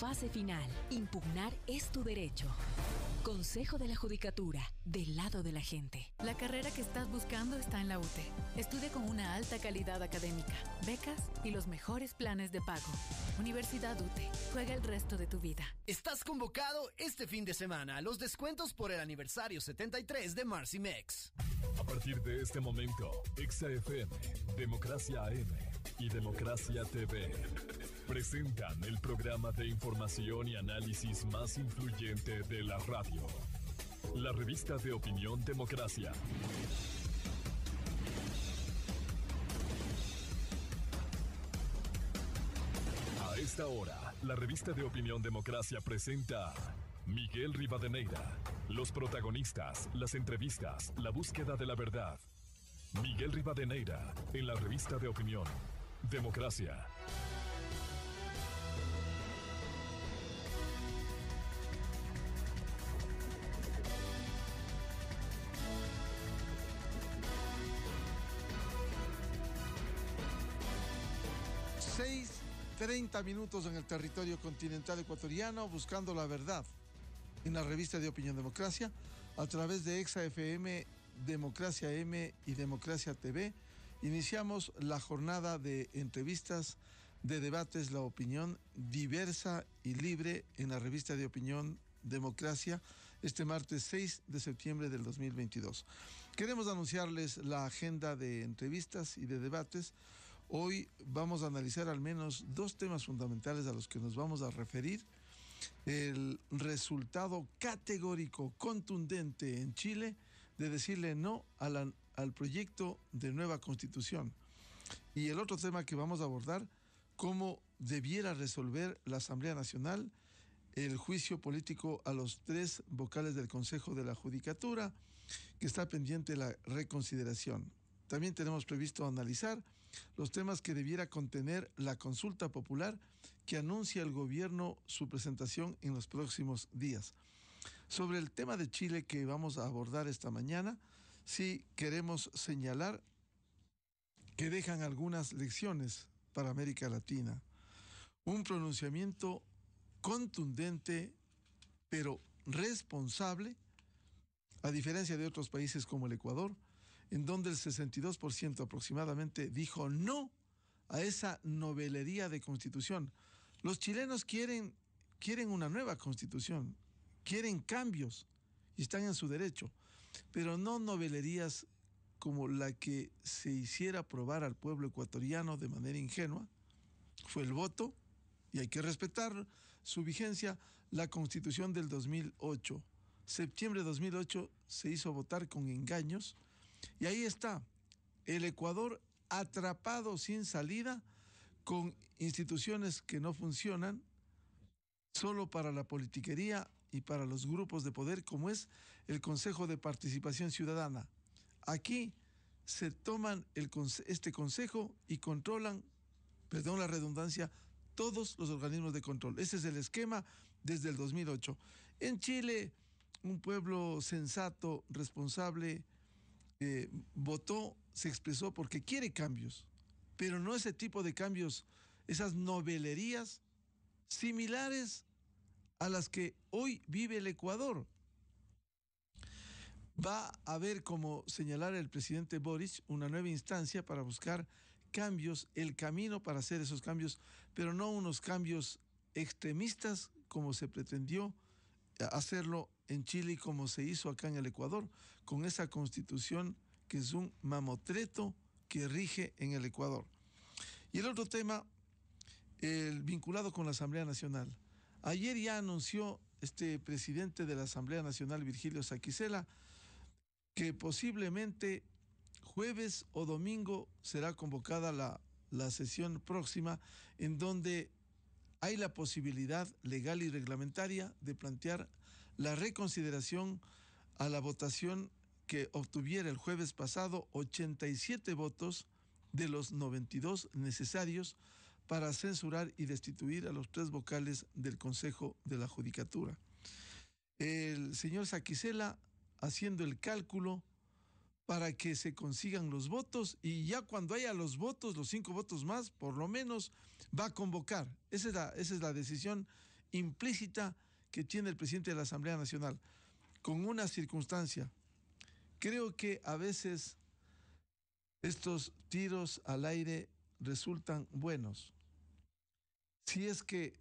Fase final. Impugnar es tu derecho. Consejo de la Judicatura, del lado de la gente. La carrera que estás buscando está en la UTE. Estudia con una alta calidad académica, becas y los mejores planes de pago. Universidad UTE, juega el resto de tu vida. Estás convocado este fin de semana a los descuentos por el aniversario 73 de Marcimex. A partir de este momento, XFM, Democracia AM y Democracia TV presentan el programa de información y análisis más influyente de la radio. La revista de opinión Democracia. A esta hora, la revista de opinión Democracia presenta Miguel Rivadeneira. Los protagonistas, las entrevistas, la búsqueda de la verdad. Miguel Rivadeneira, en la revista de opinión Democracia. 6, 30 minutos en el territorio continental ecuatoriano buscando la verdad. En la revista de Opinión Democracia, a través de ExaFM, Democracia M y Democracia TV, iniciamos la jornada de entrevistas, de debates, la opinión diversa y libre en la revista de Opinión Democracia este martes 6 de septiembre del 2022. Queremos anunciarles la agenda de entrevistas y de debates Hoy vamos a analizar al menos dos temas fundamentales a los que nos vamos a referir. El resultado categórico, contundente en Chile de decirle no al proyecto de nueva constitución. Y el otro tema que vamos a abordar, cómo debiera resolver la Asamblea Nacional el juicio político a los tres vocales del Consejo de la Judicatura, que está pendiente la reconsideración. También tenemos previsto analizar los temas que debiera contener la consulta popular que anuncia el gobierno su presentación en los próximos días. Sobre el tema de Chile que vamos a abordar esta mañana, sí queremos señalar que dejan algunas lecciones para América Latina. Un pronunciamiento contundente, pero responsable, a diferencia de otros países como el Ecuador, en donde el 62% aproximadamente dijo no a esa novelería de constitución. Los chilenos quieren, quieren una nueva constitución, quieren cambios y están en su derecho, pero no novelerías como la que se hiciera probar al pueblo ecuatoriano de manera ingenua. Fue el voto, y hay que respetar su vigencia, la constitución del 2008. Septiembre de 2008 se hizo votar con engaños y ahí está, el Ecuador atrapado sin salida con instituciones que no funcionan solo para la politiquería y para los grupos de poder como es el Consejo de Participación Ciudadana. Aquí se toman este consejo y controlan, perdón la redundancia, todos los organismos de control. Ese es el esquema desde el 2008. En Chile, un pueblo sensato, responsable, eh, votó, se expresó porque quiere cambios, pero no ese tipo de cambios, esas novelerías similares a las que hoy vive el Ecuador. Va a haber, como señalara el presidente Boric, una nueva instancia para buscar cambios, el camino para hacer esos cambios, pero no unos cambios extremistas como se pretendió hacerlo en Chile como se hizo acá en el Ecuador, con esa constitución que es un mamotreto que rige en el Ecuador. Y el otro tema, el vinculado con la Asamblea Nacional. Ayer ya anunció este presidente de la Asamblea Nacional, Virgilio Saquicela, que posiblemente jueves o domingo será convocada la, la sesión próxima en donde hay la posibilidad legal y reglamentaria de plantear la reconsideración a la votación que obtuviera el jueves pasado 87 votos de los 92 necesarios para censurar y destituir a los tres vocales del Consejo de la Judicatura. El señor Saquicela haciendo el cálculo para que se consigan los votos y ya cuando haya los votos, los cinco votos más, por lo menos, va a convocar. Esa es la, esa es la decisión implícita que tiene el presidente de la Asamblea Nacional con una circunstancia. Creo que a veces estos tiros al aire resultan buenos. Si es que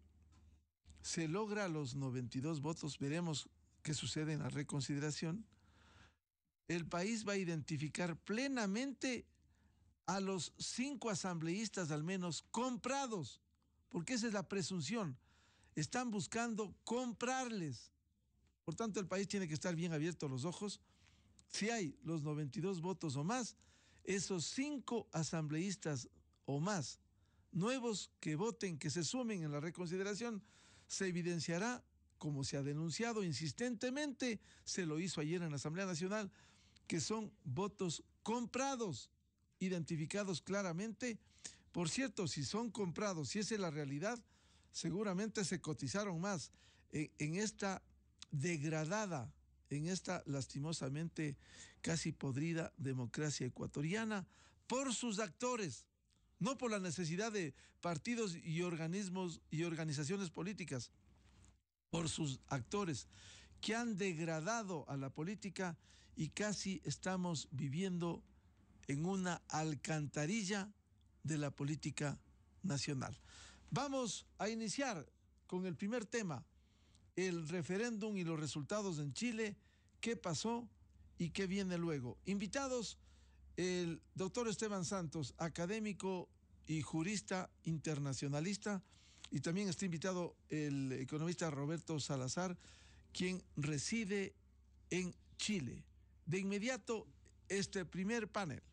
se logra los 92 votos, veremos qué sucede en la reconsideración, el país va a identificar plenamente a los cinco asambleístas al menos comprados, porque esa es la presunción están buscando comprarles. Por tanto, el país tiene que estar bien abierto los ojos. Si hay los 92 votos o más, esos cinco asambleístas o más nuevos que voten, que se sumen en la reconsideración, se evidenciará, como se ha denunciado insistentemente, se lo hizo ayer en la Asamblea Nacional, que son votos comprados, identificados claramente. Por cierto, si son comprados, si esa es la realidad, seguramente se cotizaron más en, esta degradada, en esta lastimosamente casi podrida democracia ecuatoriana por sus actores, no por la necesidad de partidos y organismos y organizaciones políticas, por sus actores que han degradado a la política y casi estamos viviendo en una alcantarilla de la política nacional. Vamos a iniciar con el primer tema, el referéndum y los resultados en Chile, qué pasó y qué viene luego. Invitados, el doctor Esteban Santos, académico y jurista internacionalista, y también está invitado el economista Roberto Salazar, quien reside en Chile. De inmediato, este primer panel.